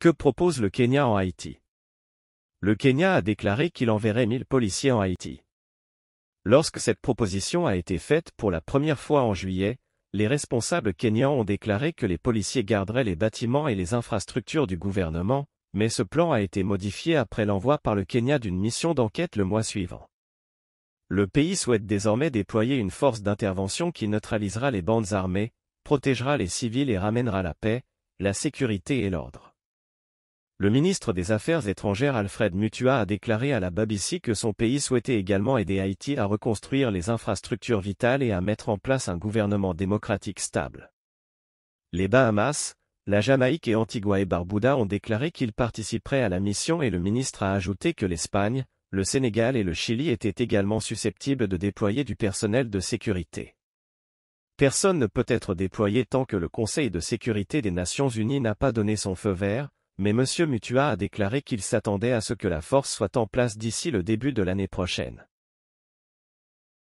Que propose le Kenya en Haïti Le Kenya a déclaré qu'il enverrait mille policiers en Haïti. Lorsque cette proposition a été faite pour la première fois en juillet, les responsables kenyans ont déclaré que les policiers garderaient les bâtiments et les infrastructures du gouvernement, mais ce plan a été modifié après l'envoi par le Kenya d'une mission d'enquête le mois suivant. Le pays souhaite désormais déployer une force d'intervention qui neutralisera les bandes armées, protégera les civils et ramènera la paix, la sécurité et l'ordre. Le ministre des Affaires étrangères Alfred Mutua a déclaré à la BBC que son pays souhaitait également aider Haïti à reconstruire les infrastructures vitales et à mettre en place un gouvernement démocratique stable. Les Bahamas, la Jamaïque et Antigua et Barbuda ont déclaré qu'ils participeraient à la mission et le ministre a ajouté que l'Espagne, le Sénégal et le Chili étaient également susceptibles de déployer du personnel de sécurité. Personne ne peut être déployé tant que le Conseil de sécurité des Nations Unies n'a pas donné son feu vert, mais M. Mutua a déclaré qu'il s'attendait à ce que la force soit en place d'ici le début de l'année prochaine.